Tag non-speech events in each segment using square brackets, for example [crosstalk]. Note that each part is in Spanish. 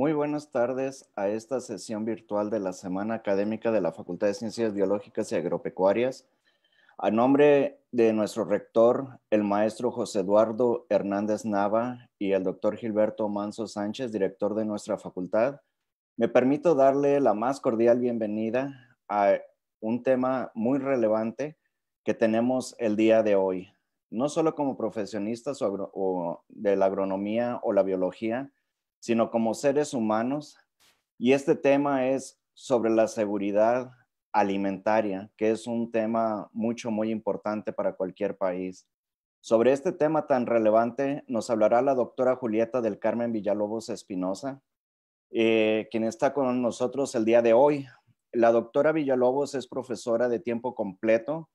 Muy buenas tardes a esta sesión virtual de la Semana Académica de la Facultad de Ciencias Biológicas y Agropecuarias. A nombre de nuestro rector, el maestro José Eduardo Hernández Nava y el doctor Gilberto Manso Sánchez, director de nuestra facultad, me permito darle la más cordial bienvenida a un tema muy relevante que tenemos el día de hoy, no solo como profesionistas de la agronomía o la biología, sino como seres humanos. Y este tema es sobre la seguridad alimentaria, que es un tema mucho, muy importante para cualquier país. Sobre este tema tan relevante nos hablará la doctora Julieta del Carmen Villalobos Espinosa, eh, quien está con nosotros el día de hoy. La doctora Villalobos es profesora de tiempo completo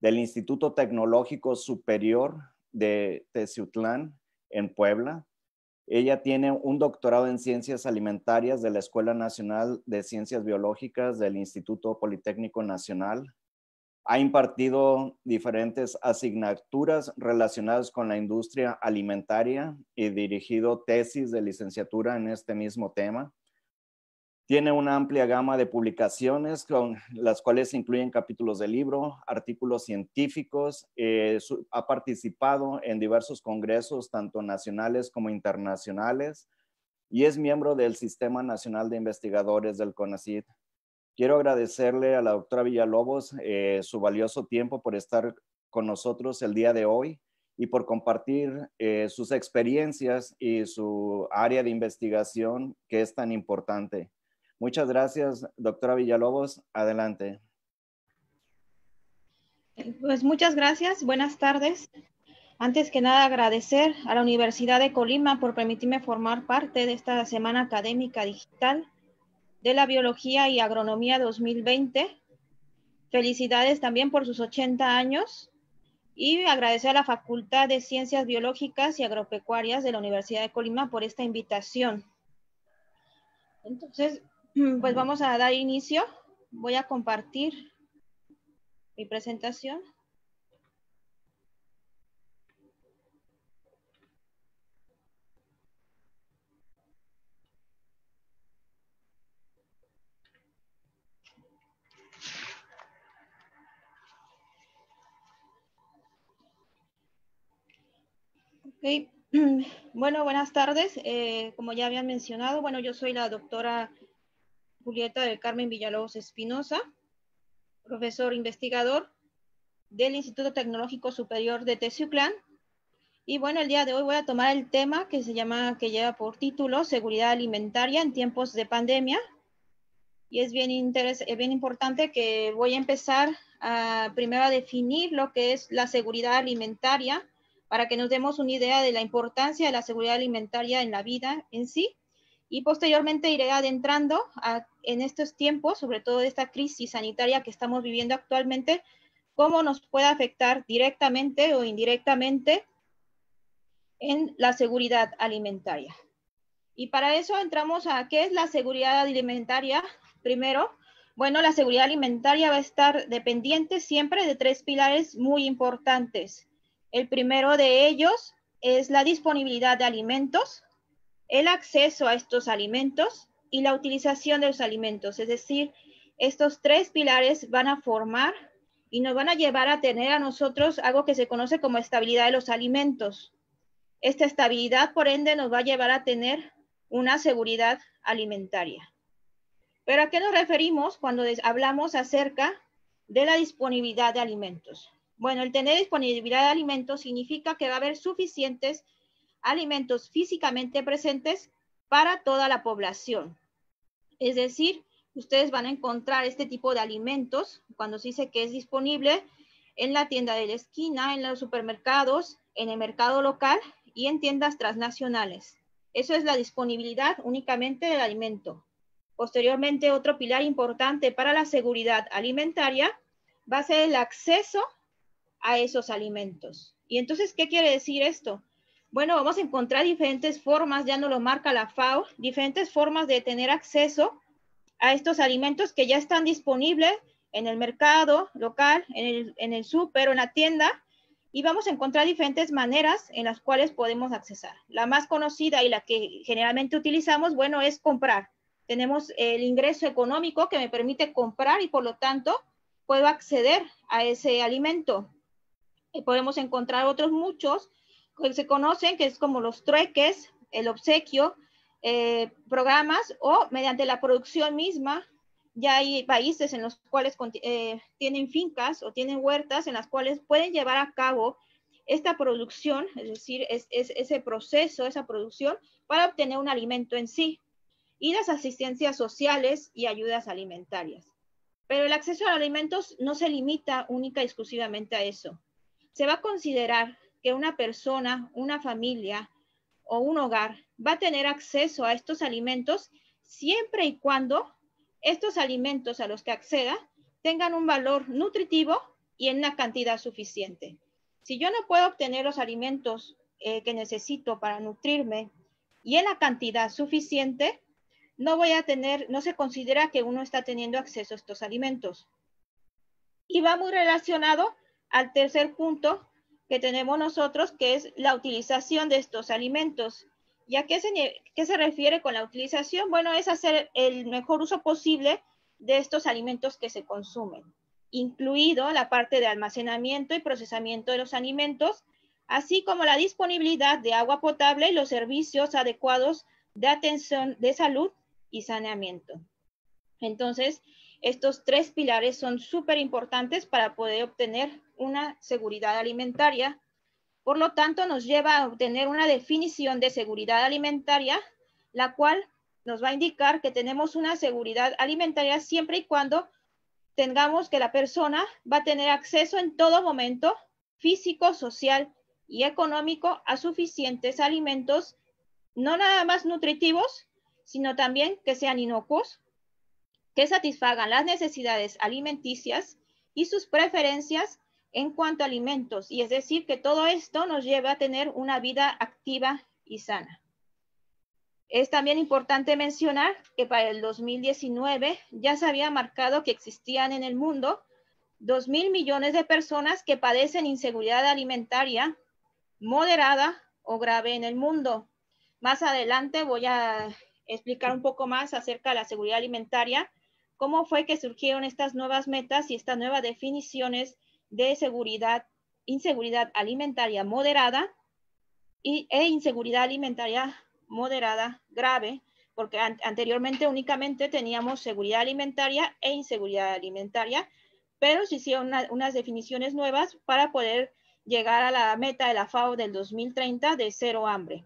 del Instituto Tecnológico Superior de Teciutlán, en Puebla. Ella tiene un doctorado en ciencias alimentarias de la Escuela Nacional de Ciencias Biológicas del Instituto Politécnico Nacional. Ha impartido diferentes asignaturas relacionadas con la industria alimentaria y dirigido tesis de licenciatura en este mismo tema. Tiene una amplia gama de publicaciones con las cuales incluyen capítulos de libro, artículos científicos. Eh, ha participado en diversos congresos, tanto nacionales como internacionales, y es miembro del Sistema Nacional de Investigadores del CONACYT. Quiero agradecerle a la doctora Villalobos eh, su valioso tiempo por estar con nosotros el día de hoy y por compartir eh, sus experiencias y su área de investigación que es tan importante. Muchas gracias, doctora Villalobos. Adelante. Pues muchas gracias. Buenas tardes. Antes que nada, agradecer a la Universidad de Colima por permitirme formar parte de esta Semana Académica Digital de la Biología y Agronomía 2020. Felicidades también por sus 80 años y agradecer a la Facultad de Ciencias Biológicas y Agropecuarias de la Universidad de Colima por esta invitación. Entonces, pues vamos a dar inicio. Voy a compartir mi presentación. Okay. [clears throat] Bueno, buenas tardes. Eh, como ya habían mencionado, bueno, yo soy la doctora Julieta del Carmen Villalobos Espinosa, profesor investigador del Instituto Tecnológico Superior de Teciuclán. Y bueno, el día de hoy voy a tomar el tema que se llama, que lleva por título Seguridad Alimentaria en tiempos de pandemia. Y es bien, interes eh, bien importante que voy a empezar a, primero a definir lo que es la seguridad alimentaria para que nos demos una idea de la importancia de la seguridad alimentaria en la vida en sí y posteriormente iré adentrando en estos tiempos, sobre todo de esta crisis sanitaria que estamos viviendo actualmente, cómo nos puede afectar directamente o indirectamente en la seguridad alimentaria. Y para eso entramos a qué es la seguridad alimentaria. Primero, bueno, la seguridad alimentaria va a estar dependiente siempre de tres pilares muy importantes. El primero de ellos es la disponibilidad de alimentos, el acceso a estos alimentos y la utilización de los alimentos. Es decir, estos tres pilares van a formar y nos van a llevar a tener a nosotros algo que se conoce como estabilidad de los alimentos. Esta estabilidad, por ende, nos va a llevar a tener una seguridad alimentaria. Pero ¿a qué nos referimos cuando hablamos acerca de la disponibilidad de alimentos? Bueno, el tener disponibilidad de alimentos significa que va a haber suficientes alimentos físicamente presentes para toda la población. Es decir, ustedes van a encontrar este tipo de alimentos cuando se dice que es disponible en la tienda de la esquina, en los supermercados, en el mercado local y en tiendas transnacionales. Eso es la disponibilidad únicamente del alimento. Posteriormente, otro pilar importante para la seguridad alimentaria va a ser el acceso a esos alimentos. ¿Y entonces qué quiere decir esto? Bueno, vamos a encontrar diferentes formas, ya nos lo marca la FAO, diferentes formas de tener acceso a estos alimentos que ya están disponibles en el mercado local, en el, en el súper o en la tienda, y vamos a encontrar diferentes maneras en las cuales podemos accesar. La más conocida y la que generalmente utilizamos, bueno, es comprar. Tenemos el ingreso económico que me permite comprar y por lo tanto puedo acceder a ese alimento. Y podemos encontrar otros muchos pues, se conocen, que es como los trueques, el obsequio, eh, programas o mediante la producción misma. Ya hay países en los cuales eh, tienen fincas o tienen huertas en las cuales pueden llevar a cabo esta producción, es decir, es, ese proceso, esa producción, para obtener un alimento en sí y las asistencias sociales y ayudas alimentarias. Pero el acceso a alimentos no se limita única y exclusivamente a eso. Se va a considerar que una persona, una familia o un hogar va a tener acceso a estos alimentos siempre y cuando estos alimentos a los que acceda tengan un valor nutritivo y en la cantidad suficiente. Si yo no puedo obtener los alimentos eh, que necesito para nutrirme y en la cantidad suficiente, no voy a tener, no se considera que uno está teniendo acceso a estos alimentos. Y va muy relacionado al tercer punto, que tenemos nosotros, que es la utilización de estos alimentos. ¿Y a qué se, se refiere con la utilización? Bueno, es hacer el mejor uso posible de estos alimentos que se consumen, incluido la parte de almacenamiento y procesamiento de los alimentos, así como la disponibilidad de agua potable y los servicios adecuados de atención de salud y saneamiento. Entonces, estos tres pilares son súper importantes para poder obtener una seguridad alimentaria. Por lo tanto, nos lleva a obtener una definición de seguridad alimentaria, la cual nos va a indicar que tenemos una seguridad alimentaria siempre y cuando tengamos que la persona va a tener acceso en todo momento físico, social y económico a suficientes alimentos, no nada más nutritivos, sino también que sean inocuos, que satisfagan las necesidades alimenticias y sus preferencias en cuanto a alimentos. Y es decir, que todo esto nos lleva a tener una vida activa y sana. Es también importante mencionar que para el 2019 ya se había marcado que existían en el mundo 2 mil millones de personas que padecen inseguridad alimentaria moderada o grave en el mundo. Más adelante voy a explicar un poco más acerca de la seguridad alimentaria cómo fue que surgieron estas nuevas metas y estas nuevas definiciones de seguridad, inseguridad alimentaria moderada y, e inseguridad alimentaria moderada grave, porque anteriormente únicamente teníamos seguridad alimentaria e inseguridad alimentaria, pero se hicieron unas definiciones nuevas para poder llegar a la meta de la FAO del 2030 de cero hambre.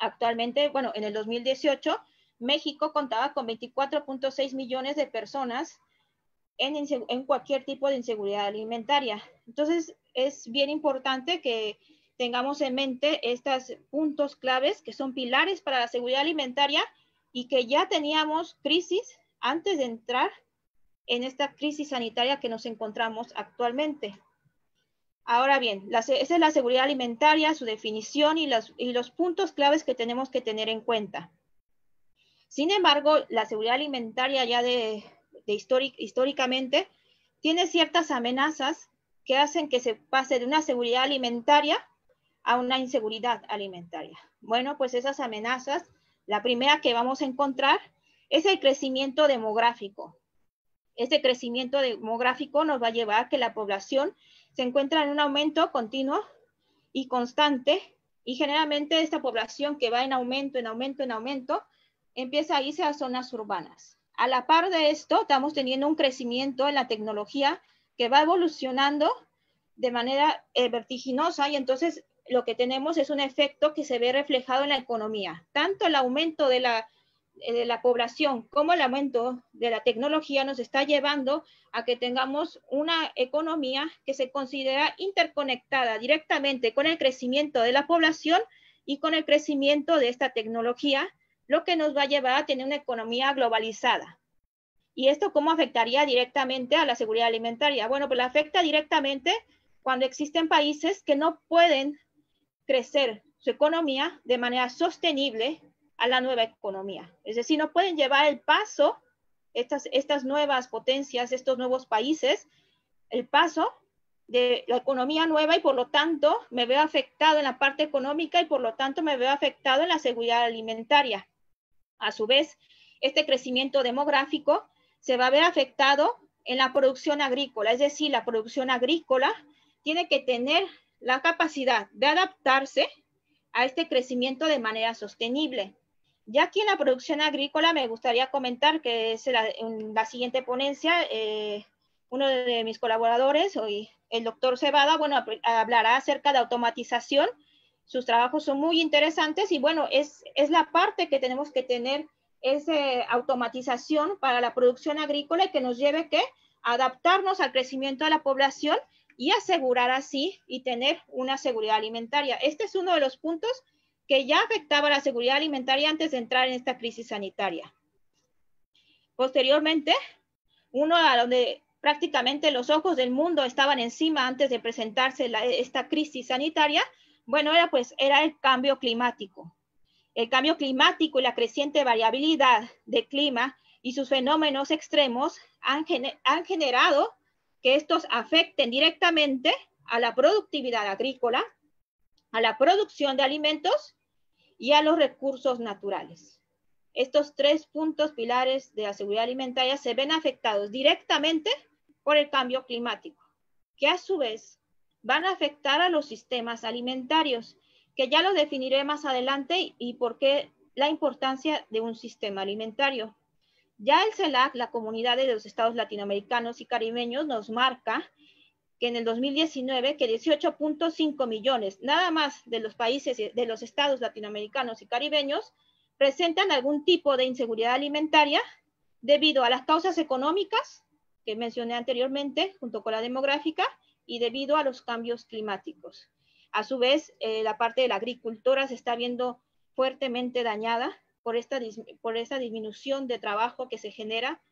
Actualmente, bueno, en el 2018 México contaba con 24.6 millones de personas en, cualquier tipo de inseguridad alimentaria. Entonces, es bien importante que tengamos en mente estos puntos claves que son pilares para la seguridad alimentaria y que ya teníamos crisis antes de entrar en esta crisis sanitaria que nos encontramos actualmente. Ahora bien, esa es la seguridad alimentaria, su definición y los puntos claves que tenemos que tener en cuenta. Sin embargo, la seguridad alimentaria ya de, históricamente tiene ciertas amenazas que hacen que se pase de una seguridad alimentaria a una inseguridad alimentaria. Bueno, pues esas amenazas, la primera que vamos a encontrar es el crecimiento demográfico. Este crecimiento demográfico nos va a llevar a que la población se encuentra en un aumento continuo y constante y generalmente esta población que va en aumento, en aumento, en aumento, empieza a irse a zonas urbanas. A la par de esto, estamos teniendo un crecimiento en la tecnología que va evolucionando de manera eh, vertiginosa y entonces lo que tenemos es un efecto que se ve reflejado en la economía. Tanto el aumento de la, eh, de la población como el aumento de la tecnología nos está llevando a que tengamos una economía que se considera interconectada directamente con el crecimiento de la población y con el crecimiento de esta tecnología lo que nos va a llevar a tener una economía globalizada. ¿Y esto cómo afectaría directamente a la seguridad alimentaria? Bueno, pues la afecta directamente cuando existen países que no pueden crecer su economía de manera sostenible a la nueva economía. Es decir, no pueden llevar el paso, estas, estas nuevas potencias, estos nuevos países, el paso de la economía nueva y por lo tanto me veo afectado en la parte económica y por lo tanto me veo afectado en la seguridad alimentaria. A su vez, este crecimiento demográfico se va a ver afectado en la producción agrícola, es decir, la producción agrícola tiene que tener la capacidad de adaptarse a este crecimiento de manera sostenible. Ya aquí en la producción agrícola me gustaría comentar que es en la siguiente ponencia, eh, uno de mis colaboradores, hoy el doctor Cebada, bueno, hablará acerca de automatización sus trabajos son muy interesantes y bueno, es, la parte que tenemos que tener esa automatización para la producción agrícola y que nos lleve que adaptarnos al crecimiento de la población y asegurar así y tener una seguridad alimentaria. Este es uno de los puntos que ya afectaba la seguridad alimentaria antes de entrar en esta crisis sanitaria. Posteriormente, uno a donde prácticamente los ojos del mundo estaban encima antes de presentarse esta crisis sanitaria, bueno, era pues era el cambio climático. El cambio climático y la creciente variabilidad de clima y sus fenómenos extremos han, han generado que estos afecten directamente a la productividad agrícola, a la producción de alimentos y a los recursos naturales. Estos tres puntos pilares de la seguridad alimentaria se ven afectados directamente por el cambio climático, que a su vez van a afectar a los sistemas alimentarios, que ya lo definiré más adelante y por qué la importancia de un sistema alimentario. Ya el CELAC, la comunidad de los estados latinoamericanos y caribeños, nos marca que en el 2019 que 18.5 millones, nada más de los países, de los estados latinoamericanos y caribeños, presentan algún tipo de inseguridad alimentaria debido a las causas económicas que mencioné anteriormente, junto con la demográfica, y debido a los cambios climáticos. A su vez, eh, la parte de la agricultura se está viendo fuertemente dañada por esta, por disminución de trabajo que se genera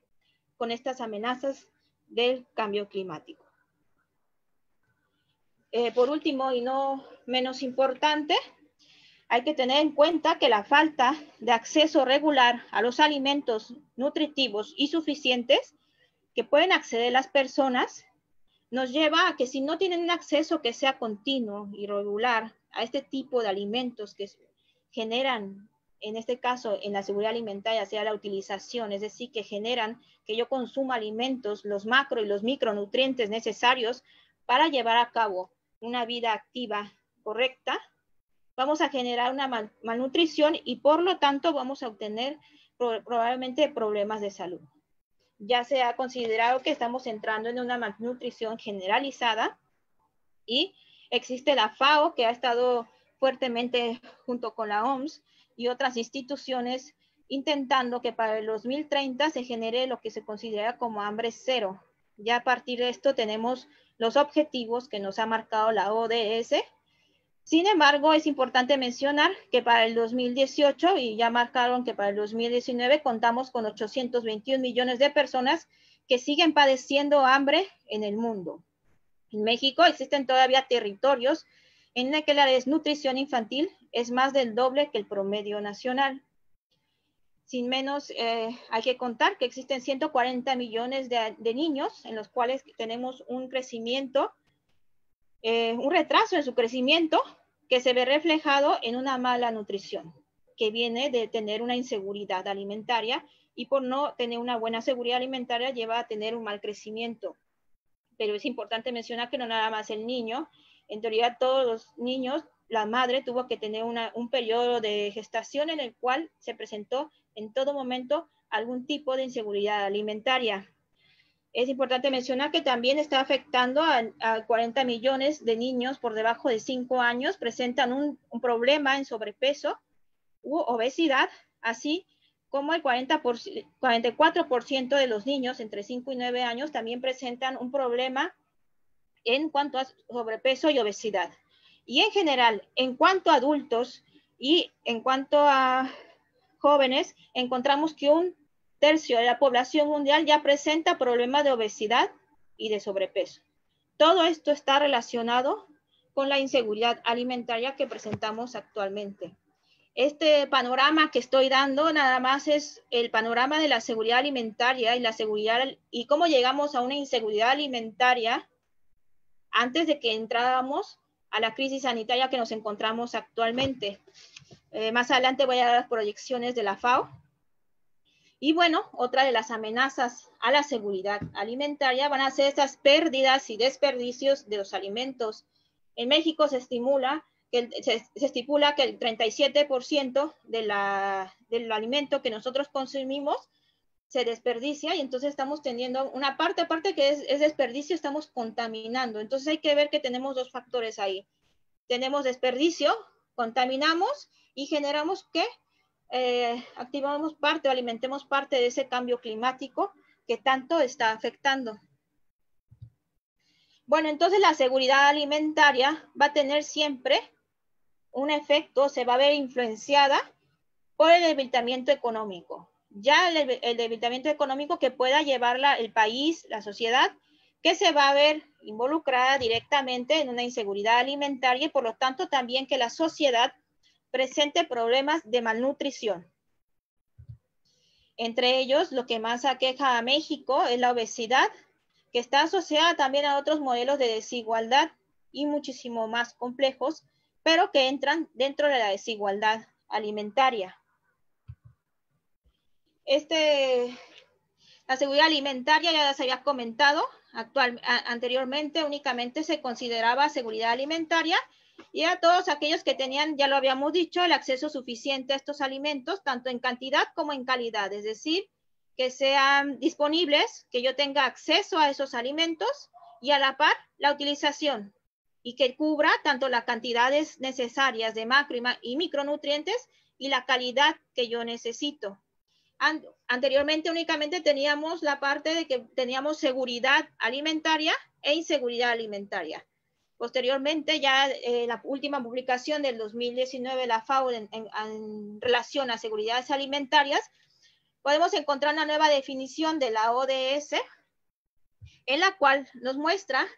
con estas amenazas del cambio climático. Eh, por último, y no menos importante, hay que tener en cuenta que la falta de acceso regular a los alimentos nutritivos y suficientes que pueden acceder las personas nos lleva a que si no tienen un acceso que sea continuo y regular a este tipo de alimentos que generan, en este caso, en la seguridad alimentaria, sea la utilización, es decir, que generan que yo consuma alimentos, los macro y los micronutrientes necesarios para llevar a cabo una vida activa correcta, vamos a generar una malnutrición y por lo tanto vamos a obtener probablemente problemas de salud ya se ha considerado que estamos entrando en una malnutrición generalizada y existe la FAO que ha estado fuertemente junto con la OMS y otras instituciones intentando que para el 2030 se genere lo que se considera como hambre cero. Ya a partir de esto tenemos los objetivos que nos ha marcado la ODS sin embargo, es importante mencionar que para el 2018, y ya marcaron que para el 2019, contamos con 821 millones de personas que siguen padeciendo hambre en el mundo. En México existen todavía territorios en los que la desnutrición infantil es más del doble que el promedio nacional. Sin menos, eh, hay que contar que existen 140 millones de, de niños en los cuales tenemos un crecimiento eh, un retraso en su crecimiento que se ve reflejado en una mala nutrición, que viene de tener una inseguridad alimentaria y por no tener una buena seguridad alimentaria lleva a tener un mal crecimiento. Pero es importante mencionar que no nada más el niño, en teoría todos los niños, la madre tuvo que tener un periodo de gestación en el cual se presentó en todo momento algún tipo de inseguridad alimentaria. Es importante mencionar que también está afectando a, 40 millones de niños por debajo de 5 años, presentan un, problema en sobrepeso u obesidad, así como el 40 44% de los niños entre 5 y 9 años también presentan un problema en cuanto a sobrepeso y obesidad. Y en general, en cuanto a adultos y en cuanto a jóvenes, encontramos que un tercio de la población mundial ya presenta problemas de obesidad y de sobrepeso. Todo esto está relacionado con la inseguridad alimentaria que presentamos actualmente. Este panorama que estoy dando nada más es el panorama de la seguridad alimentaria y la seguridad y cómo llegamos a una inseguridad alimentaria antes de que entráramos a la crisis sanitaria que nos encontramos actualmente. Eh, más adelante voy a dar las proyecciones de la FAO y bueno, otra de las amenazas a la seguridad alimentaria van a ser esas pérdidas y desperdicios de los alimentos. En México se estimula que se, estipula que el 37% del alimento que nosotros consumimos se desperdicia y entonces estamos teniendo una parte aparte que es, es desperdicio, estamos contaminando. Entonces hay que ver que tenemos dos factores ahí. Tenemos desperdicio, contaminamos y generamos qué? Eh, activamos parte o alimentemos parte de ese cambio climático que tanto está afectando. Bueno, entonces la seguridad alimentaria va a tener siempre un efecto, se va a ver influenciada por el debilitamiento económico. Ya el, debilitamiento económico que pueda llevar el país, la sociedad, que se va a ver involucrada directamente en una inseguridad alimentaria y por lo tanto también que la sociedad presente problemas de malnutrición. Entre ellos, lo que más aqueja a México es la obesidad, que está asociada también a otros modelos de desigualdad y muchísimo más complejos, pero que entran dentro de la desigualdad alimentaria. Este, la seguridad alimentaria ya se había comentado anteriormente, únicamente se consideraba seguridad alimentaria y a todos aquellos que tenían, ya lo habíamos dicho, el acceso suficiente a estos alimentos, tanto en cantidad como en calidad, es decir, que sean disponibles, que yo tenga acceso a esos alimentos y a la par la utilización y que cubra tanto las cantidades necesarias de macro y micronutrientes y la calidad que yo necesito. Anteriormente únicamente teníamos la parte de que teníamos seguridad alimentaria e inseguridad alimentaria. Posteriormente, ya en eh, la última publicación del 2019 de la FAO en, relación a seguridades alimentarias, podemos encontrar una nueva definición de la ODS, en la cual nos muestra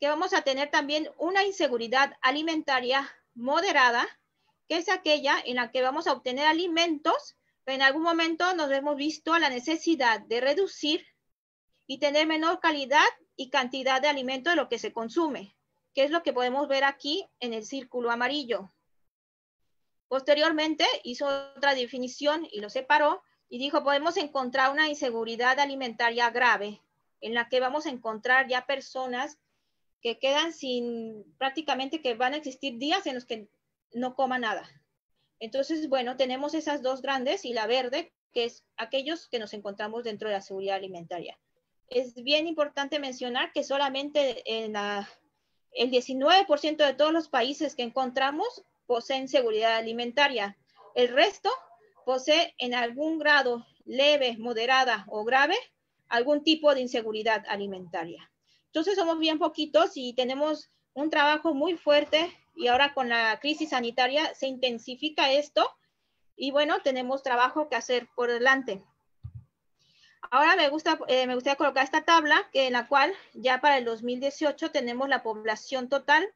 que vamos a tener también una inseguridad alimentaria moderada, que es aquella en la que vamos a obtener alimentos, pero en algún momento nos hemos visto la necesidad de reducir y tener menor calidad y cantidad de alimentos de lo que se consume qué es lo que podemos ver aquí en el círculo amarillo. Posteriormente hizo otra definición y lo separó y dijo, podemos encontrar una inseguridad alimentaria grave en la que vamos a encontrar ya personas que quedan sin, prácticamente que van a existir días en los que no coma nada. Entonces, bueno, tenemos esas dos grandes y la verde, que es aquellos que nos encontramos dentro de la seguridad alimentaria. Es bien importante mencionar que solamente en la el 19% de todos los países que encontramos poseen seguridad alimentaria. El resto posee en algún grado leve, moderada o grave algún tipo de inseguridad alimentaria. Entonces somos bien poquitos y tenemos un trabajo muy fuerte y ahora con la crisis sanitaria se intensifica esto y bueno, tenemos trabajo que hacer por delante. Ahora me, gusta, eh, me gustaría colocar esta tabla que, en la cual ya para el 2018 tenemos la población total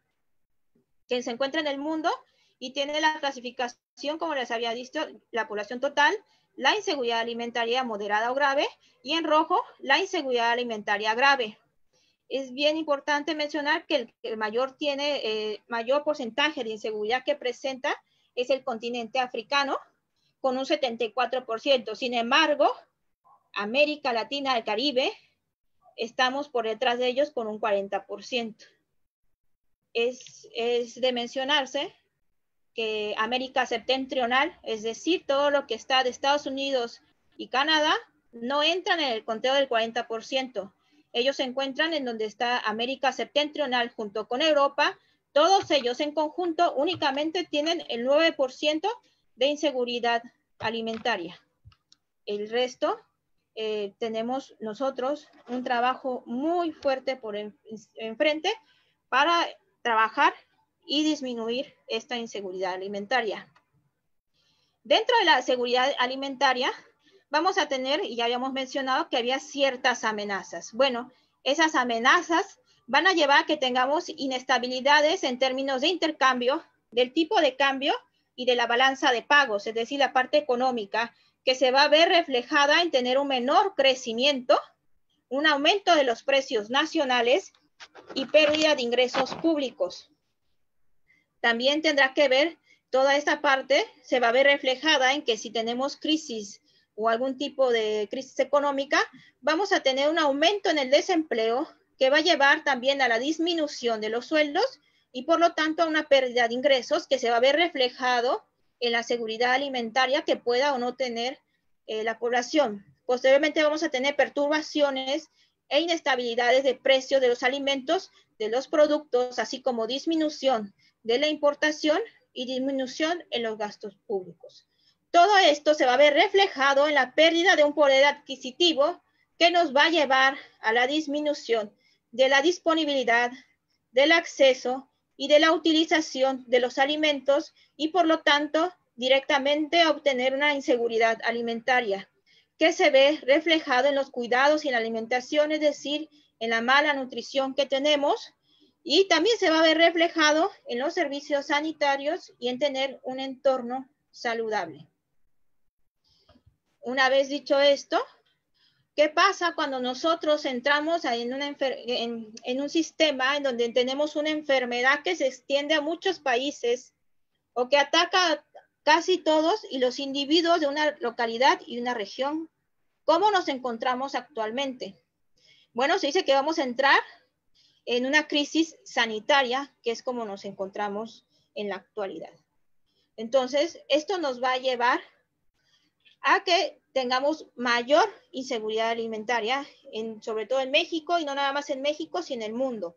que se encuentra en el mundo y tiene la clasificación, como les había visto, la población total, la inseguridad alimentaria moderada o grave y en rojo la inseguridad alimentaria grave. Es bien importante mencionar que el, mayor tiene eh, mayor porcentaje de inseguridad que presenta es el continente africano con un 74%. Sin embargo, América Latina, el Caribe, estamos por detrás de ellos con un 40%. Es, es de mencionarse que América septentrional, es decir, todo lo que está de Estados Unidos y Canadá, no entran en el conteo del 40%. Ellos se encuentran en donde está América septentrional junto con Europa. Todos ellos en conjunto únicamente tienen el 9% de inseguridad alimentaria. El resto eh, tenemos nosotros un trabajo muy fuerte por enfrente para trabajar y disminuir esta inseguridad alimentaria. Dentro de la seguridad alimentaria, vamos a tener, y ya habíamos mencionado que había ciertas amenazas. Bueno, esas amenazas van a llevar a que tengamos inestabilidades en términos de intercambio, del tipo de cambio y de la balanza de pagos, es decir, la parte económica que se va a ver reflejada en tener un menor crecimiento, un aumento de los precios nacionales y pérdida de ingresos públicos. También tendrá que ver, toda esta parte se va a ver reflejada en que si tenemos crisis o algún tipo de crisis económica, vamos a tener un aumento en el desempleo que va a llevar también a la disminución de los sueldos y por lo tanto a una pérdida de ingresos que se va a ver reflejado en la seguridad alimentaria que pueda o no tener eh, la población. Posteriormente vamos a tener perturbaciones e inestabilidades de precio de los alimentos, de los productos, así como disminución de la importación y disminución en los gastos públicos. Todo esto se va a ver reflejado en la pérdida de un poder adquisitivo que nos va a llevar a la disminución de la disponibilidad, del acceso y de la utilización de los alimentos y por lo tanto directamente obtener una inseguridad alimentaria que se ve reflejado en los cuidados y en la alimentación, es decir, en la mala nutrición que tenemos y también se va a ver reflejado en los servicios sanitarios y en tener un entorno saludable. Una vez dicho esto, ¿Qué pasa cuando nosotros entramos en, en, un sistema en donde tenemos una enfermedad que se extiende a muchos países o que ataca a casi todos y los individuos de una localidad y una región? ¿Cómo nos encontramos actualmente? Bueno, se dice que vamos a entrar en una crisis sanitaria, que es como nos encontramos en la actualidad. Entonces, esto nos va a llevar a que tengamos mayor inseguridad alimentaria, sobre todo en México y no nada más en México, sino en el mundo.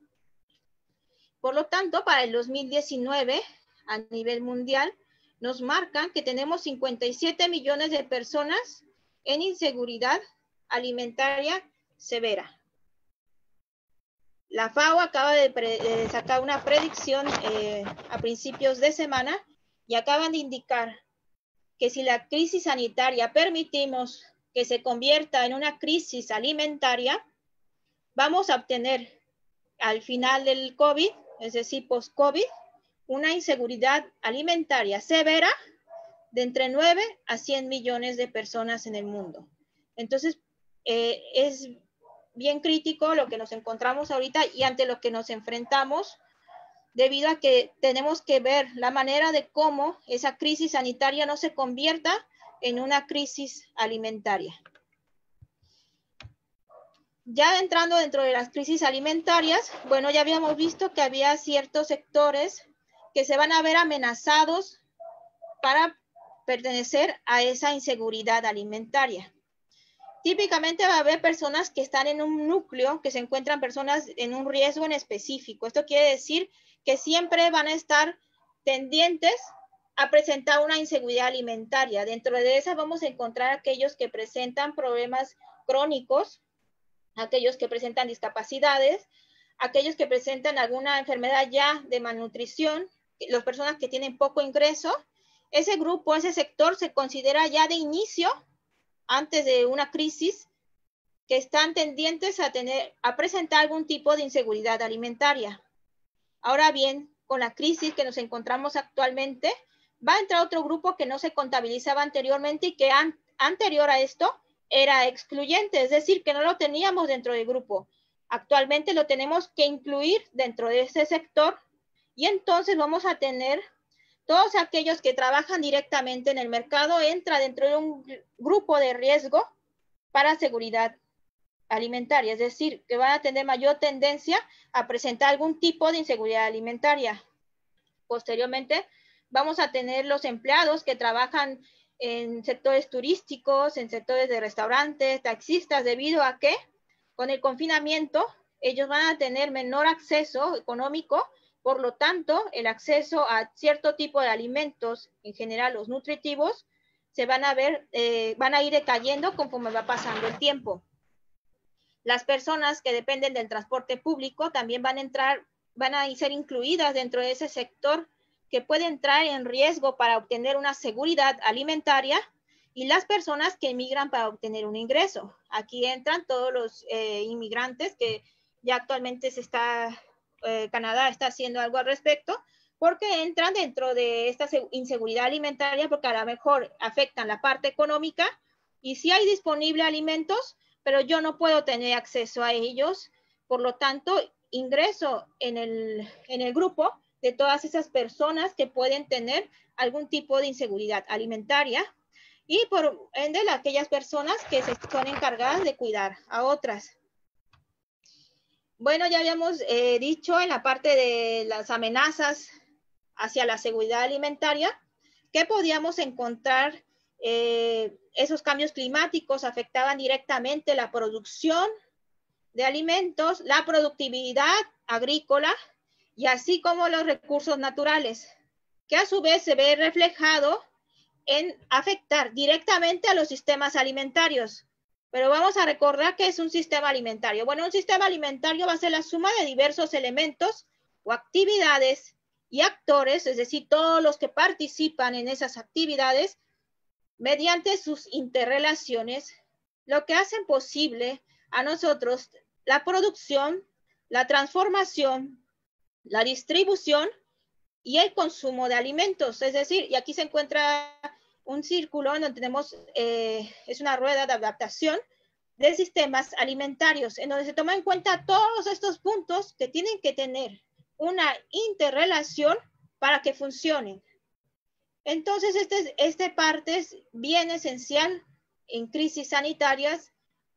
Por lo tanto, para el 2019, a nivel mundial, nos marcan que tenemos 57 millones de personas en inseguridad alimentaria severa. La FAO acaba de, sacar una predicción eh, a principios de semana y acaban de indicar que si la crisis sanitaria permitimos que se convierta en una crisis alimentaria, vamos a obtener al final del COVID, es decir, post-COVID, una inseguridad alimentaria severa de entre 9 a 100 millones de personas en el mundo. Entonces, eh, es bien crítico lo que nos encontramos ahorita y ante lo que nos enfrentamos debido a que tenemos que ver la manera de cómo esa crisis sanitaria no se convierta en una crisis alimentaria. Ya entrando dentro de las crisis alimentarias, bueno, ya habíamos visto que había ciertos sectores que se van a ver amenazados para pertenecer a esa inseguridad alimentaria. Típicamente va a haber personas que están en un núcleo, que se encuentran personas en un riesgo en específico. Esto quiere decir que siempre van a estar tendientes a presentar una inseguridad alimentaria. Dentro de esa vamos a encontrar aquellos que presentan problemas crónicos, aquellos que presentan discapacidades, aquellos que presentan alguna enfermedad ya de malnutrición, las personas que tienen poco ingreso. Ese grupo, ese sector se considera ya de inicio, antes de una crisis, que están tendientes a, tener, a presentar algún tipo de inseguridad alimentaria. Ahora bien, con la crisis que nos encontramos actualmente, va a entrar otro grupo que no se contabilizaba anteriormente y que anterior a esto era excluyente, es decir, que no lo teníamos dentro del grupo. Actualmente lo tenemos que incluir dentro de ese sector y entonces vamos a tener todos aquellos que trabajan directamente en el mercado entra dentro de un grupo de riesgo para seguridad alimentaria, es decir, que van a tener mayor tendencia a presentar algún tipo de inseguridad alimentaria. Posteriormente, vamos a tener los empleados que trabajan en sectores turísticos, en sectores de restaurantes, taxistas, debido a que con el confinamiento ellos van a tener menor acceso económico, por lo tanto, el acceso a cierto tipo de alimentos, en general los nutritivos, se van a ver, eh, van a ir decayendo conforme va pasando el tiempo. Las personas que dependen del transporte público también van a entrar, van a ser incluidas dentro de ese sector que puede entrar en riesgo para obtener una seguridad alimentaria y las personas que emigran para obtener un ingreso. Aquí entran todos los eh, inmigrantes que ya actualmente se está, eh, Canadá está haciendo algo al respecto, porque entran dentro de esta inseguridad alimentaria porque a lo mejor afectan la parte económica y si hay disponible alimentos, pero yo no puedo tener acceso a ellos. Por lo tanto, ingreso en el, en el grupo de todas esas personas que pueden tener algún tipo de inseguridad alimentaria y por ende aquellas personas que se son encargadas de cuidar a otras. Bueno, ya habíamos eh, dicho en la parte de las amenazas hacia la seguridad alimentaria que podíamos encontrar eh, esos cambios climáticos afectaban directamente la producción de alimentos, la productividad agrícola y así como los recursos naturales, que a su vez se ve reflejado en afectar directamente a los sistemas alimentarios. Pero vamos a recordar que es un sistema alimentario. Bueno, un sistema alimentario va a ser la suma de diversos elementos o actividades y actores, es decir, todos los que participan en esas actividades mediante sus interrelaciones, lo que hacen posible a nosotros la producción, la transformación, la distribución y el consumo de alimentos. Es decir, y aquí se encuentra un círculo donde tenemos, eh, es una rueda de adaptación de sistemas alimentarios, en donde se toma en cuenta todos estos puntos que tienen que tener una interrelación para que funcionen. Entonces, este, este parte es bien esencial en crisis sanitarias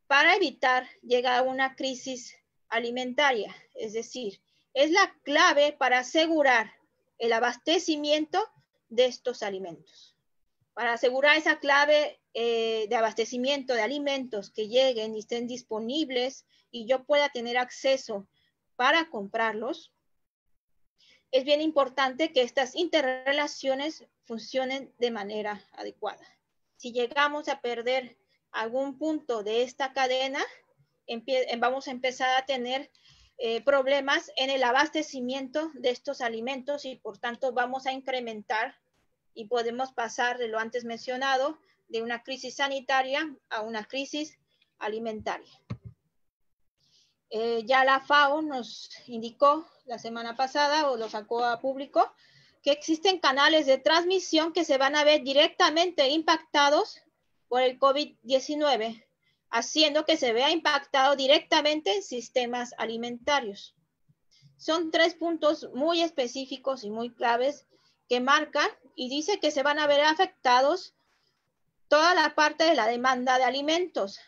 para evitar llegar a una crisis alimentaria. Es decir, es la clave para asegurar el abastecimiento de estos alimentos. Para asegurar esa clave eh, de abastecimiento de alimentos que lleguen y estén disponibles y yo pueda tener acceso para comprarlos, es bien importante que estas interrelaciones funcionen de manera adecuada. Si llegamos a perder algún punto de esta cadena, em, vamos a empezar a tener eh, problemas en el abastecimiento de estos alimentos y por tanto vamos a incrementar y podemos pasar de lo antes mencionado de una crisis sanitaria a una crisis alimentaria. Eh, ya la FAO nos indicó la semana pasada, o lo sacó a público, que existen canales de transmisión que se van a ver directamente impactados por el COVID-19, haciendo que se vea impactado directamente en sistemas alimentarios. Son tres puntos muy específicos y muy claves que marcan y dice que se van a ver afectados toda la parte de la demanda de alimentos,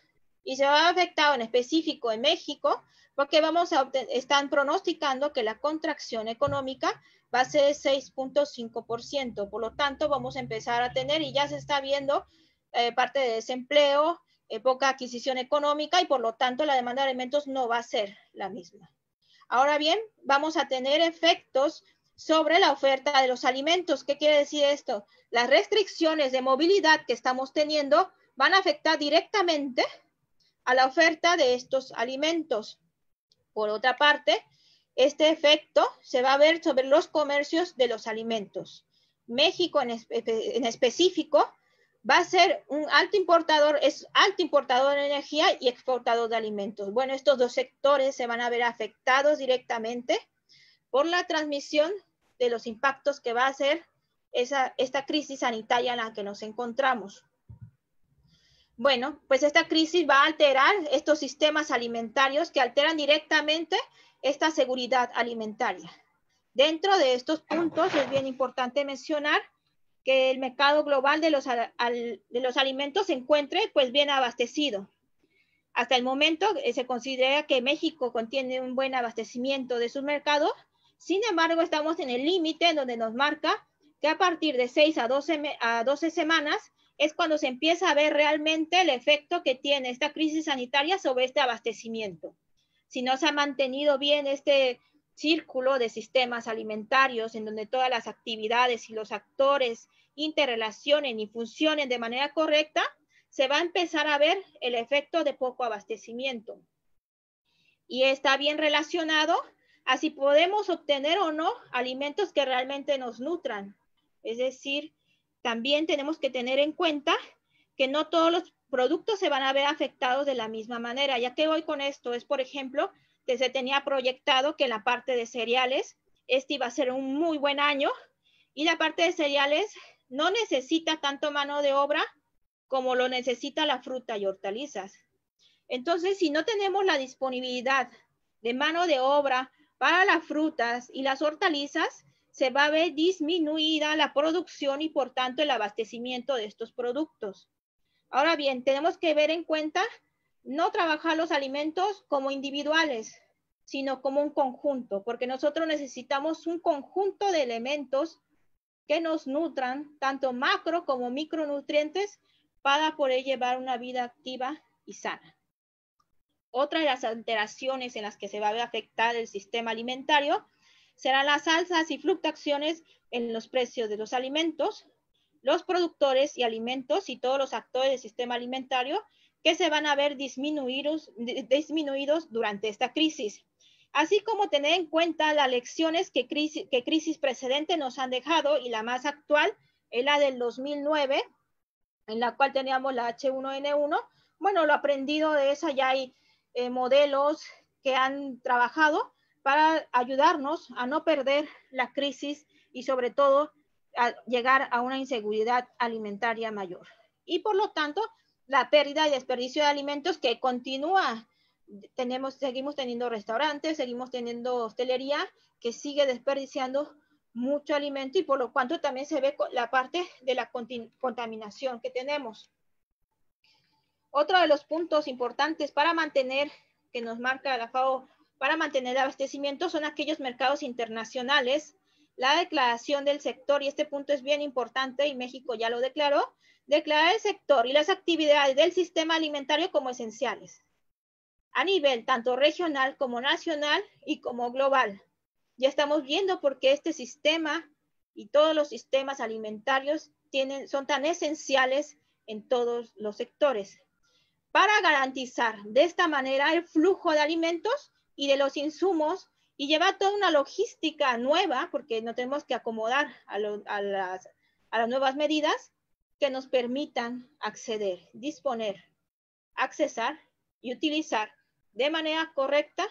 y se va a afectar en específico en México, porque vamos a están pronosticando que la contracción económica va a ser 6.5%. Por lo tanto, vamos a empezar a tener, y ya se está viendo, eh, parte de desempleo, eh, poca adquisición económica, y por lo tanto la demanda de alimentos no va a ser la misma. Ahora bien, vamos a tener efectos sobre la oferta de los alimentos. ¿Qué quiere decir esto? Las restricciones de movilidad que estamos teniendo van a afectar directamente a la oferta de estos alimentos. Por otra parte, este efecto se va a ver sobre los comercios de los alimentos. México en, específico va a ser un alto importador, es alto importador de energía y exportador de alimentos. Bueno, estos dos sectores se van a ver afectados directamente por la transmisión de los impactos que va a hacer esta crisis sanitaria en la que nos encontramos. Bueno, pues esta crisis va a alterar estos sistemas alimentarios que alteran directamente esta seguridad alimentaria. Dentro de estos puntos es bien importante mencionar que el mercado global de los, alimentos se encuentre pues bien abastecido. Hasta el momento eh, se considera que México contiene un buen abastecimiento de sus mercados, sin embargo estamos en el límite donde nos marca que a partir de 6 a 12, a 12 semanas es cuando se empieza a ver realmente el efecto que tiene esta crisis sanitaria sobre este abastecimiento. Si no se ha mantenido bien este círculo de sistemas alimentarios en donde todas las actividades y los actores interrelacionen y funcionen de manera correcta, se va a empezar a ver el efecto de poco abastecimiento. Y está bien relacionado a si podemos obtener o no alimentos que realmente nos nutran. Es decir, también tenemos que tener en cuenta que no todos los productos se van a ver afectados de la misma manera. ¿Ya que voy con esto? Es, por ejemplo, que se tenía proyectado que la parte de cereales, este iba a ser un muy buen año, y la parte de cereales no necesita tanto mano de obra como lo necesita la fruta y hortalizas. Entonces, si no tenemos la disponibilidad de mano de obra para las frutas y las hortalizas, se va a ver disminuida la producción y por tanto el abastecimiento de estos productos. Ahora bien, tenemos que ver en cuenta no trabajar los alimentos como individuales, sino como un conjunto, porque nosotros necesitamos un conjunto de elementos que nos nutran, tanto macro como micronutrientes, para poder llevar una vida activa y sana. Otra de las alteraciones en las que se va a ver afectar el sistema alimentario serán las alzas y fluctuaciones en los precios de los alimentos, los productores y alimentos y todos los actores del sistema alimentario que se van a ver disminuidos, durante esta crisis, así como tener en cuenta las lecciones que crisis, que crisis precedentes nos han dejado y la más actual es la del 2009, en la cual teníamos la H1N1. Bueno, lo aprendido de esa ya hay eh, modelos que han trabajado para ayudarnos a no perder la crisis y sobre todo a llegar a una inseguridad alimentaria mayor. Y por lo tanto, la pérdida y desperdicio de alimentos que continúa. Tenemos, seguimos teniendo restaurantes, seguimos teniendo hostelería que sigue desperdiciando mucho alimento y por lo cuanto también se ve la parte de la contaminación que tenemos. Otro de los puntos importantes para mantener que nos marca la FAO para mantener el abastecimiento son aquellos mercados internacionales. La declaración del sector, y este punto es bien importante y México ya lo declaró, declarar el sector y las actividades del sistema alimentario como esenciales a nivel tanto regional como nacional y como global. Ya estamos viendo por qué este sistema y todos los sistemas alimentarios tienen, son tan esenciales en todos los sectores. Para garantizar de esta manera el flujo de alimentos, y de los insumos y lleva toda una logística nueva, porque no tenemos que acomodar a, las, a las nuevas medidas que nos permitan acceder, disponer, accesar y utilizar de manera correcta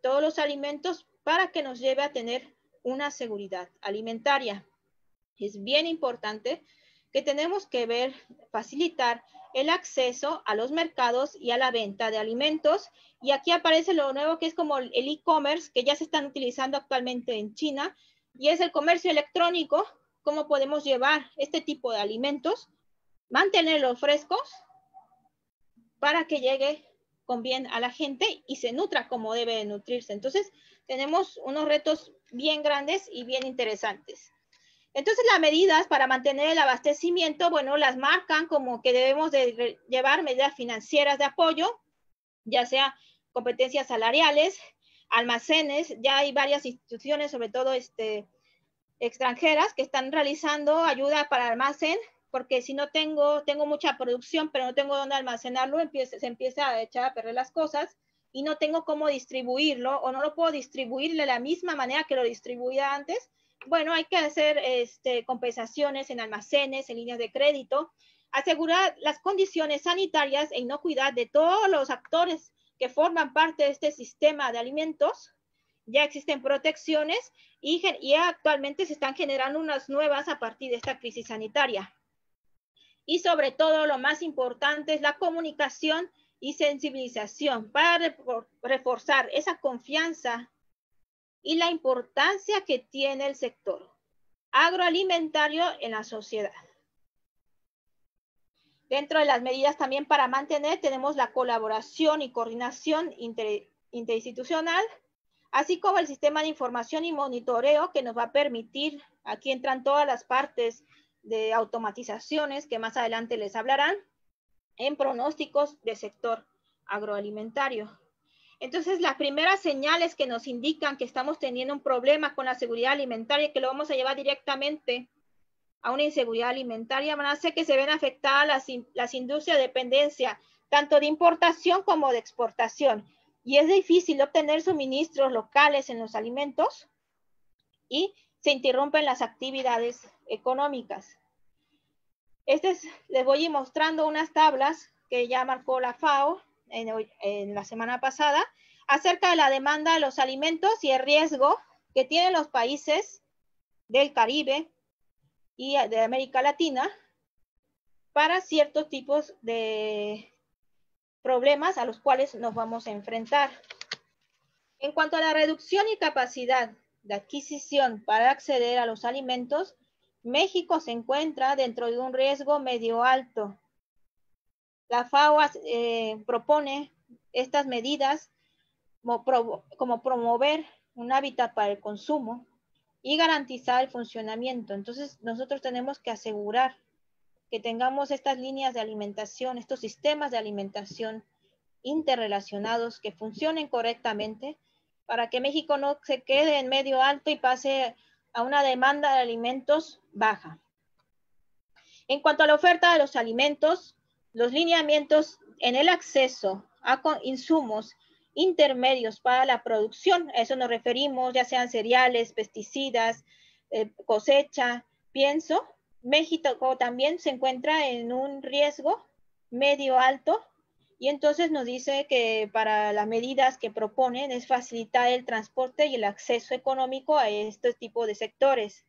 todos los alimentos para que nos lleve a tener una seguridad alimentaria. Es bien importante que tenemos que ver, facilitar el acceso a los mercados y a la venta de alimentos. Y aquí aparece lo nuevo que es como el e-commerce, que ya se están utilizando actualmente en China, y es el comercio electrónico, cómo podemos llevar este tipo de alimentos, mantenerlos frescos para que llegue con bien a la gente y se nutra como debe nutrirse. Entonces, tenemos unos retos bien grandes y bien interesantes. Entonces las medidas para mantener el abastecimiento, bueno, las marcan como que debemos de llevar medidas financieras de apoyo, ya sea competencias salariales, almacenes, ya hay varias instituciones, sobre todo este, extranjeras, que están realizando ayuda para almacén, porque si no tengo, tengo mucha producción, pero no tengo dónde almacenarlo, se empieza a echar a perder las cosas y no tengo cómo distribuirlo o no lo puedo distribuir de la misma manera que lo distribuía antes, bueno, hay que hacer este, compensaciones en almacenes, en líneas de crédito, asegurar las condiciones sanitarias e inocuidad de todos los actores que forman parte de este sistema de alimentos. Ya existen protecciones y, y actualmente se están generando unas nuevas a partir de esta crisis sanitaria. Y sobre todo, lo más importante es la comunicación y sensibilización para reforzar esa confianza y la importancia que tiene el sector agroalimentario en la sociedad. Dentro de las medidas también para mantener tenemos la colaboración y coordinación interinstitucional, así como el sistema de información y monitoreo que nos va a permitir, aquí entran todas las partes de automatizaciones que más adelante les hablarán, en pronósticos de sector agroalimentario. Entonces, las primeras señales que nos indican que estamos teniendo un problema con la seguridad alimentaria, y que lo vamos a llevar directamente a una inseguridad alimentaria, van a hacer que se ven afectadas las, industrias de dependencia, tanto de importación como de exportación. Y es difícil obtener suministros locales en los alimentos y se interrumpen las actividades económicas. Este les voy mostrando unas tablas que ya marcó la FAO en, la semana pasada acerca de la demanda de los alimentos y el riesgo que tienen los países del Caribe y de América Latina para ciertos tipos de problemas a los cuales nos vamos a enfrentar. En cuanto a la reducción y capacidad de adquisición para acceder a los alimentos, México se encuentra dentro de un riesgo medio alto la FAO eh, propone estas medidas como promover un hábitat para el consumo y garantizar el funcionamiento. Entonces, nosotros tenemos que asegurar que tengamos estas líneas de alimentación, estos sistemas de alimentación interrelacionados que funcionen correctamente para que México no se quede en medio alto y pase a una demanda de alimentos baja. En cuanto a la oferta de los alimentos, los lineamientos en el acceso a insumos intermedios para la producción. A eso nos referimos, ya sean cereales, pesticidas, eh, cosecha, pienso. México también se encuentra en un riesgo medio alto y entonces nos dice que para las medidas que proponen es facilitar el transporte y el acceso económico a este tipo de sectores,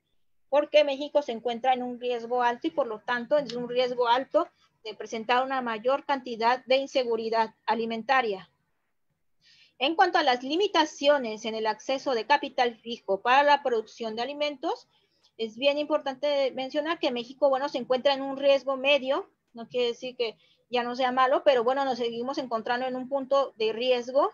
porque México se encuentra en un riesgo alto y por lo tanto es un riesgo alto de presentar una mayor cantidad de inseguridad alimentaria. En cuanto a las limitaciones en el acceso de capital fijo para la producción de alimentos, es bien importante mencionar que México, bueno, se encuentra en un riesgo medio, no quiere decir que ya no sea malo, pero bueno, nos seguimos encontrando en un punto de riesgo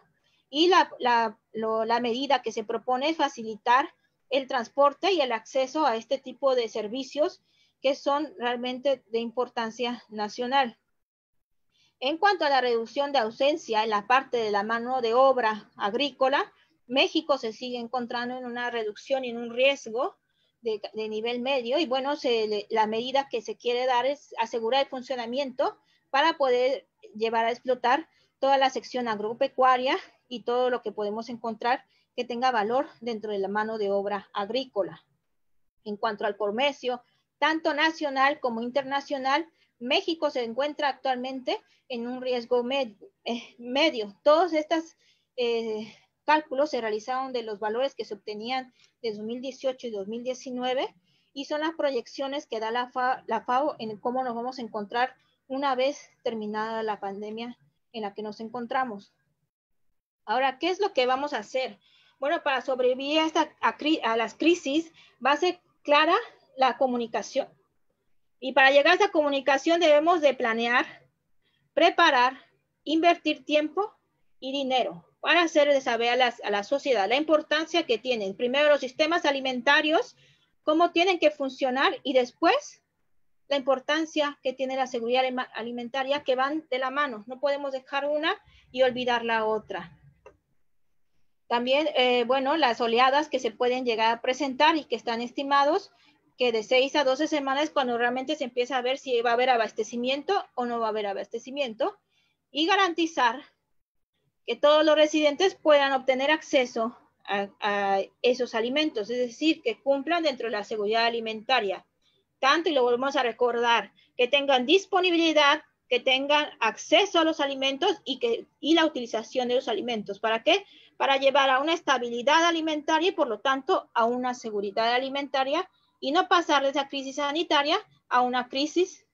y la, la, la medida que se propone es facilitar el transporte y el acceso a este tipo de servicios que son realmente de importancia nacional. En cuanto a la reducción de ausencia en la parte de la mano de obra agrícola, México se sigue encontrando en una reducción y en un riesgo de, nivel medio y bueno, la medida que se quiere dar es asegurar el funcionamiento para poder llevar a explotar toda la sección agropecuaria y todo lo que podemos encontrar que tenga valor dentro de la mano de obra agrícola. En cuanto al comercio, tanto nacional como internacional, México se encuentra actualmente en un riesgo eh, medio. Todos estos eh, cálculos se realizaron de los valores que se obtenían de 2018 y 2019 y son las proyecciones que da la, FAO en cómo nos vamos a encontrar una vez terminada la pandemia en la que nos encontramos. Ahora, ¿qué es lo que vamos a hacer? Bueno, para sobrevivir a las crisis va a ser clara la comunicación. Y para llegar a esa comunicación debemos de planear, preparar, invertir tiempo y dinero para hacer saber a, a la sociedad la importancia que tienen. Primero los sistemas alimentarios, cómo tienen que funcionar y después la importancia que tiene la seguridad alimentaria que van de la mano. No podemos dejar una y olvidar la otra. También, eh, bueno, las oleadas que se pueden llegar a presentar y que están estimados que de 6 a 12 semanas cuando realmente se empieza a ver si va a haber abastecimiento o no va a haber abastecimiento y garantizar que todos los residentes puedan obtener acceso a, esos alimentos, es decir, que cumplan dentro de la seguridad alimentaria. Tanto, y lo volvemos a recordar, que tengan disponibilidad, que tengan acceso a los alimentos y, que, y la utilización de los alimentos. ¿Para qué? Para llevar a una estabilidad alimentaria y, por lo tanto, a una seguridad alimentaria y no pasar de esa crisis sanitaria a una crisis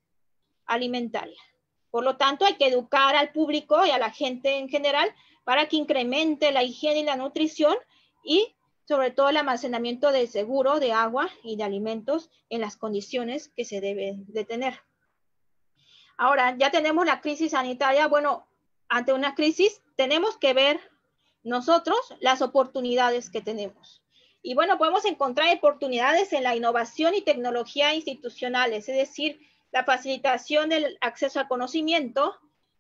alimentaria. Por lo tanto, hay que educar al público y a la gente en general para que incremente la higiene y la nutrición y sobre todo el almacenamiento de seguro de agua y de alimentos en las condiciones que se deben de tener. Ahora, ya tenemos la crisis sanitaria. Bueno, ante una crisis tenemos que ver nosotros las oportunidades que tenemos. Y bueno, podemos encontrar oportunidades en la innovación y tecnología institucionales, es decir, la facilitación del acceso a conocimiento,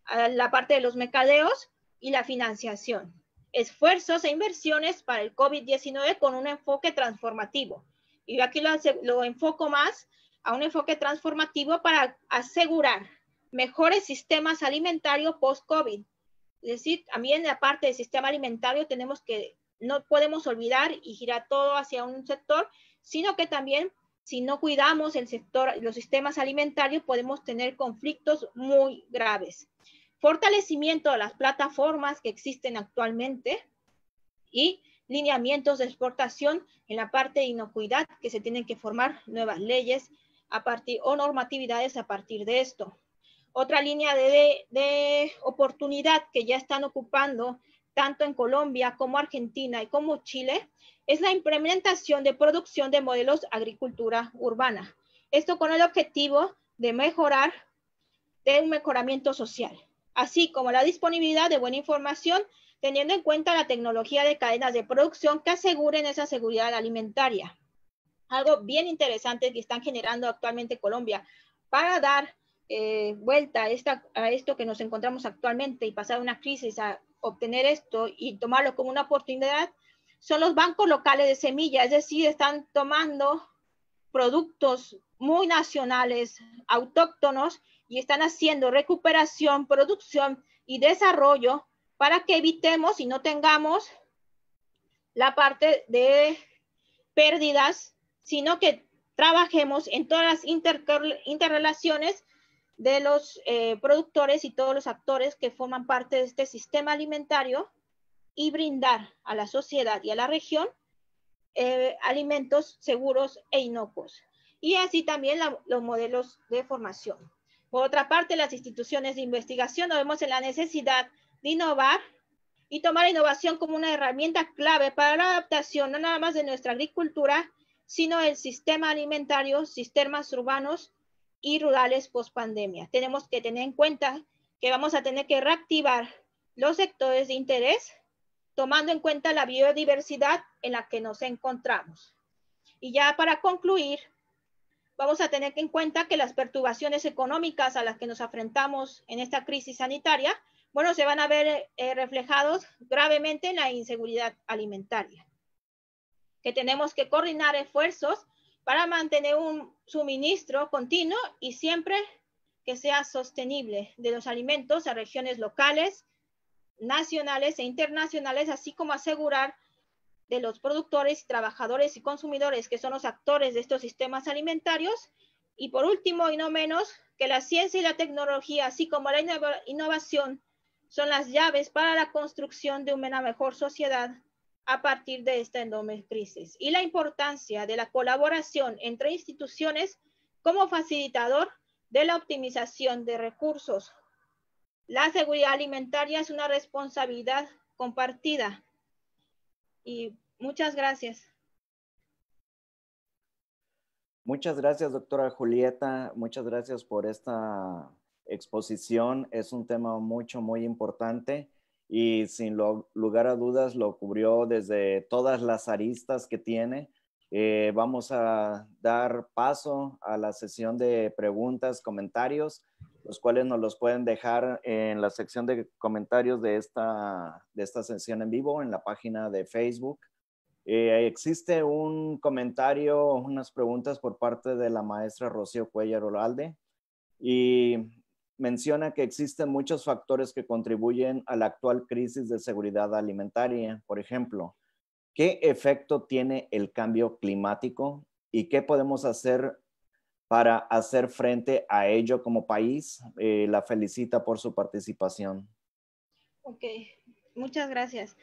a la parte de los mercadeos y la financiación. Esfuerzos e inversiones para el COVID-19 con un enfoque transformativo. Y yo aquí lo, lo enfoco más a un enfoque transformativo para asegurar mejores sistemas alimentarios post-COVID. Es decir, también la parte del sistema alimentario tenemos que no podemos olvidar y girar todo hacia un sector, sino que también si no cuidamos el sector, los sistemas alimentarios, podemos tener conflictos muy graves. Fortalecimiento de las plataformas que existen actualmente y lineamientos de exportación en la parte de inocuidad, que se tienen que formar nuevas leyes o normatividades a partir de esto. Otra línea de oportunidad que ya están ocupando tanto en Colombia como Argentina y como Chile, es la implementación de producción de modelos agricultura urbana. Esto con el objetivo de mejorar, de un mejoramiento social, así como la disponibilidad de buena información, teniendo en cuenta la tecnología de cadenas de producción que aseguren esa seguridad alimentaria. Algo bien interesante que están generando actualmente Colombia para dar eh, vuelta a, a esto que nos encontramos actualmente y pasar una crisis a obtener esto y tomarlo como una oportunidad son los bancos locales de semillas, es decir, están tomando productos muy nacionales, autóctonos, y están haciendo recuperación, producción y desarrollo para que evitemos y no tengamos la parte de pérdidas, sino que trabajemos en todas las interrelaciones de los eh, productores y todos los actores que forman parte de este sistema alimentario y brindar a la sociedad y a la región eh, alimentos seguros e inocuos. Y así también los modelos de formación. Por otra parte, las instituciones de investigación nos vemos en la necesidad de innovar y tomar la innovación como una herramienta clave para la adaptación no nada más de nuestra agricultura, sino del sistema alimentario, sistemas urbanos y rurales post pandemia. Tenemos que tener en cuenta que vamos a tener que reactivar los sectores de interés tomando en cuenta la biodiversidad en la que nos encontramos. Y ya para concluir, vamos a tener en cuenta que las perturbaciones económicas a las que nos enfrentamos en esta crisis sanitaria, bueno, se van a ver eh, reflejados gravemente en la inseguridad alimentaria, que tenemos que coordinar esfuerzos para mantener un suministro continuo y siempre que sea sostenible de los alimentos a regiones locales, nacionales e internacionales, así como asegurar de los productores, trabajadores y consumidores, que son los actores de estos sistemas alimentarios. Y por último, y no menos, que la ciencia y la tecnología, así como la innovación, son las llaves para la construcción de una mejor sociedad a partir de esta endometriosis, crisis y la importancia de la colaboración entre instituciones como facilitador de la optimización de recursos. La seguridad alimentaria es una responsabilidad compartida. Y muchas gracias. Muchas gracias, doctora Julieta. Muchas gracias por esta exposición. Es un tema mucho, muy importante y sin lugar a dudas lo cubrió desde todas las aristas que tiene. Eh, vamos a dar paso a la sesión de preguntas, comentarios, los cuales nos los pueden dejar en la sección de comentarios de esta, de esta sesión en vivo, en la página de Facebook. Eh, existe un comentario, unas preguntas por parte de la maestra Rocío Cuellar Oralde. Y menciona que existen muchos factores que contribuyen a la actual crisis de seguridad alimentaria. Por ejemplo, ¿qué efecto tiene el cambio climático y qué podemos hacer para hacer frente a ello como país? Eh, la felicita por su participación. Ok, muchas gracias.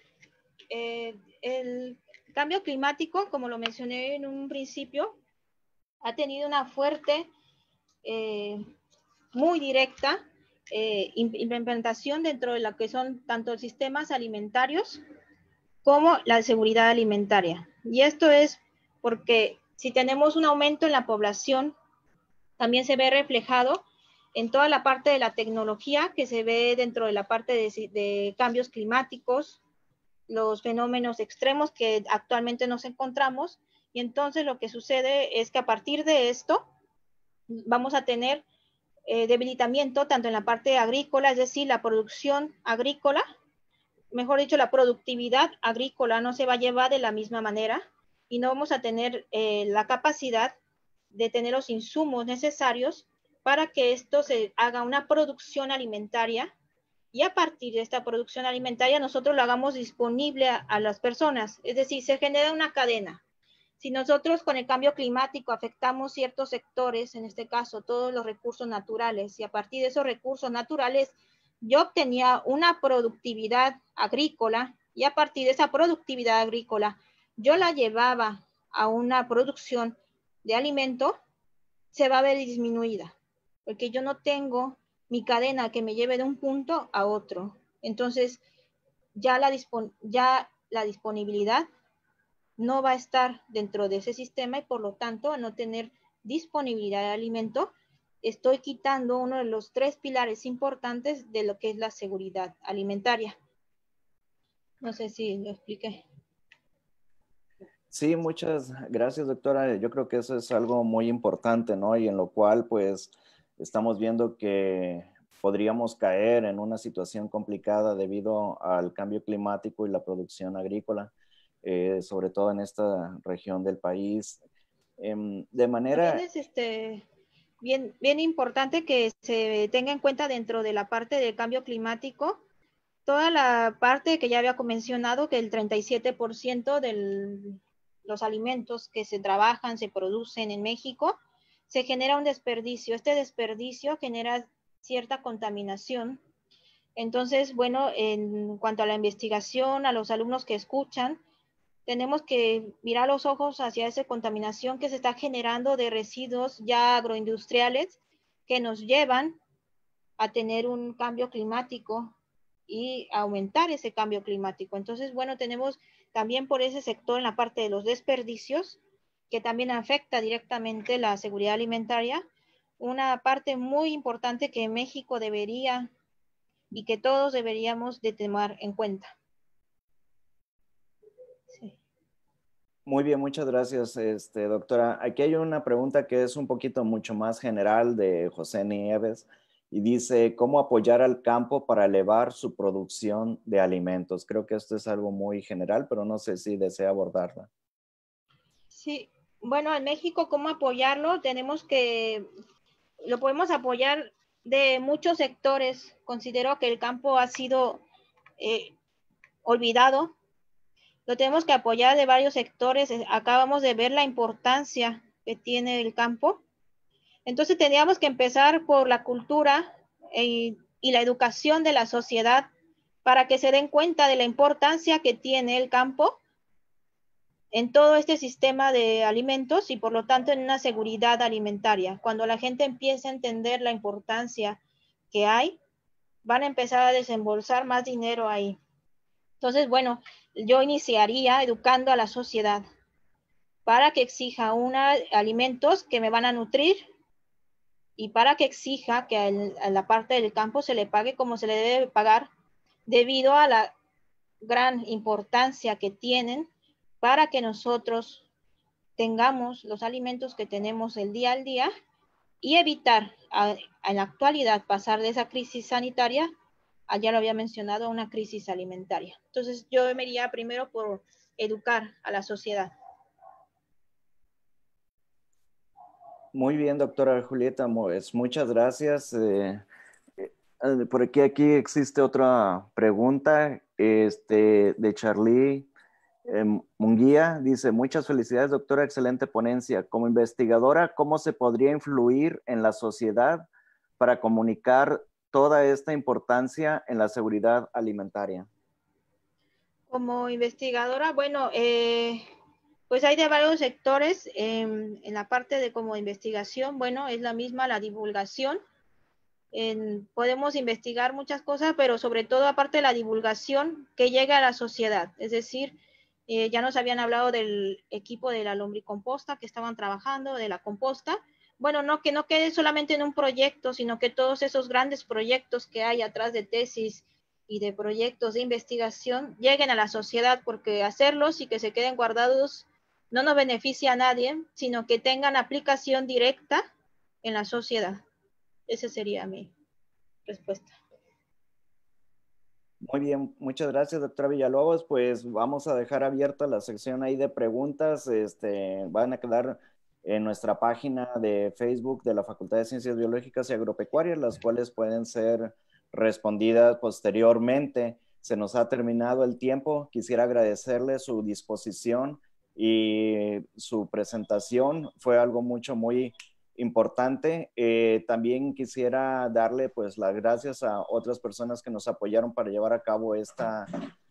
Eh, el cambio climático, como lo mencioné en un principio, ha tenido una fuerte eh, muy directa, eh, implementación dentro de lo que son tanto los sistemas alimentarios como la seguridad alimentaria. Y esto es porque si tenemos un aumento en la población, también se ve reflejado en toda la parte de la tecnología que se ve dentro de la parte de, de cambios climáticos, los fenómenos extremos que actualmente nos encontramos. Y entonces lo que sucede es que a partir de esto vamos a tener eh, debilitamiento tanto en la parte agrícola, es decir, la producción agrícola, mejor dicho, la productividad agrícola no se va a llevar de la misma manera y no vamos a tener eh, la capacidad de tener los insumos necesarios para que esto se haga una producción alimentaria y a partir de esta producción alimentaria nosotros lo hagamos disponible a las personas, es decir, se genera una cadena si nosotros con el cambio climático afectamos ciertos sectores, en este caso todos los recursos naturales, y a partir de esos recursos naturales yo obtenía una productividad agrícola y a partir de esa productividad agrícola yo la llevaba a una producción de alimento, se va a ver disminuida, porque yo no tengo mi cadena que me lleve de un punto a otro. Entonces, ya la, ya la disponibilidad no va a estar dentro de ese sistema y por lo tanto, a no tener disponibilidad de alimento, estoy quitando uno de los tres pilares importantes de lo que es la seguridad alimentaria. No sé si lo expliqué. Sí, muchas gracias, doctora. Yo creo que eso es algo muy importante, ¿no? Y en lo cual, pues, estamos viendo que podríamos caer en una situación complicada debido al cambio climático y la producción agrícola. Eh, sobre todo en esta región del país. Em, de manera... Este, bien, bien importante que se tenga en cuenta dentro de la parte del cambio climático, toda la parte que ya había mencionado, que el 37% de los alimentos que se trabajan, se producen en México, se genera un desperdicio. Este desperdicio genera cierta contaminación entonces, bueno, en cuanto a la investigación, a los alumnos que escuchan, tenemos que mirar los ojos hacia esa contaminación que se está generando de residuos ya agroindustriales que nos llevan a tener un cambio climático y aumentar ese cambio climático. Entonces, bueno, tenemos también por ese sector en la parte de los desperdicios, que también afecta directamente la seguridad alimentaria, una parte muy importante que México debería y que todos deberíamos de tomar en cuenta. Muy bien, muchas gracias, este, doctora. Aquí hay una pregunta que es un poquito mucho más general de José Nieves y dice, ¿cómo apoyar al campo para elevar su producción de alimentos? Creo que esto es algo muy general, pero no sé si desea abordarla. Sí, bueno, en México, ¿cómo apoyarlo? Tenemos que, lo podemos apoyar de muchos sectores. Considero que el campo ha sido eh, olvidado lo tenemos que apoyar de varios sectores. Acabamos de ver la importancia que tiene el campo. Entonces teníamos que empezar por la cultura eh, y la educación de la sociedad para que se den cuenta de la importancia que tiene el campo en todo este sistema de alimentos y por lo tanto en una seguridad alimentaria. Cuando la gente empiece a entender la importancia que hay, van a empezar a desembolsar más dinero ahí. Entonces, bueno, yo iniciaría educando a la sociedad para que exija una, alimentos que me van a nutrir y para que exija que a la parte del campo se le pague como se le debe pagar debido a la gran importancia que tienen para que nosotros tengamos los alimentos que tenemos el día al día y evitar en la actualidad pasar de esa crisis sanitaria allá ah, lo había mencionado, una crisis alimentaria. Entonces yo me iría primero por educar a la sociedad. Muy bien, doctora Julieta Moes, muchas gracias. Eh, eh, por aquí, aquí existe otra pregunta este, de Charlie eh, Munguía. Dice, muchas felicidades, doctora, excelente ponencia. Como investigadora, ¿cómo se podría influir en la sociedad para comunicar toda esta importancia en la seguridad alimentaria? Como investigadora, bueno, eh, pues hay de varios sectores. Em, en, la parte de como investigación, bueno, es la misma la divulgación. podemos investigar muchas cosas, pero sobre todo aparte de la divulgación que llega a la sociedad. Es decir, eh, ya nos habían hablado del equipo de la lombricomposta que estaban trabajando, de la composta, bueno, no que no quede solamente en un proyecto, sino que todos esos grandes proyectos que hay atrás de tesis y de proyectos de investigación lleguen a la sociedad, porque hacerlos y que se queden guardados no nos beneficia a nadie, sino que tengan aplicación directa en la sociedad. Esa sería mi respuesta. Muy bien, muchas gracias, doctora Villalobos. Pues vamos a dejar abierta la sección ahí de preguntas. Este, van a quedar en nuestra página de Facebook de la Facultad de Ciencias Biológicas y Agropecuarias, las cuales pueden ser respondidas posteriormente. Se nos ha terminado el tiempo. Quisiera agradecerle su disposición y su presentación. Fue algo mucho, muy importante. Eh, también quisiera darle pues las gracias a otras personas que nos apoyaron para llevar a cabo esta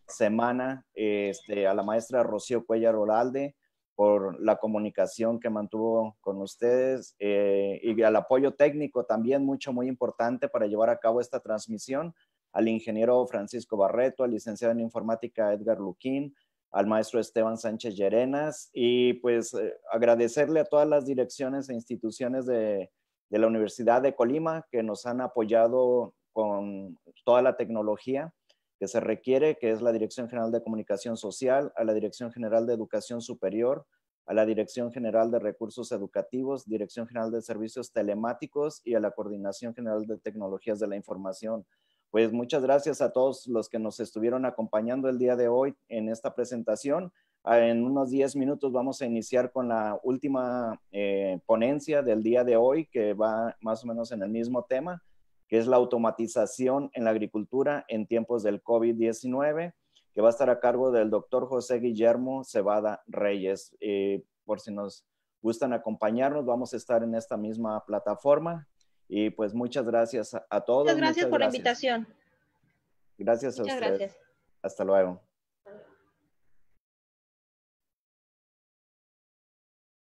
semana, este, a la maestra Rocío Cuellar Oralde, por la comunicación que mantuvo con ustedes eh, y al apoyo técnico también, mucho, muy importante para llevar a cabo esta transmisión, al ingeniero Francisco Barreto, al licenciado en informática Edgar Luquín, al maestro Esteban Sánchez Llerenas y pues eh, agradecerle a todas las direcciones e instituciones de la Universidad de Colima que nos han apoyado con toda la tecnología que se requiere, que es la Dirección General de Comunicación Social, a la Dirección General de Educación Superior, a la Dirección General de Recursos Educativos, Dirección General de Servicios Telemáticos y a la Coordinación General de Tecnologías de la Información. Pues muchas gracias a todos los que nos estuvieron acompañando el día de hoy en esta presentación. Ah, en unos 10 minutos vamos a iniciar con la última eh, ponencia del día de hoy que va más o menos en el mismo tema que es la automatización en la agricultura en tiempos del COVID-19, que va a estar a cargo del doctor José Guillermo Cebada Reyes. Eh, por si nos gustan acompañarnos, vamos a estar en esta misma plataforma. Y pues muchas gracias a, todos. Muchas gracias por la invitación. Gracias a ustedes. Gracias. Hasta luego.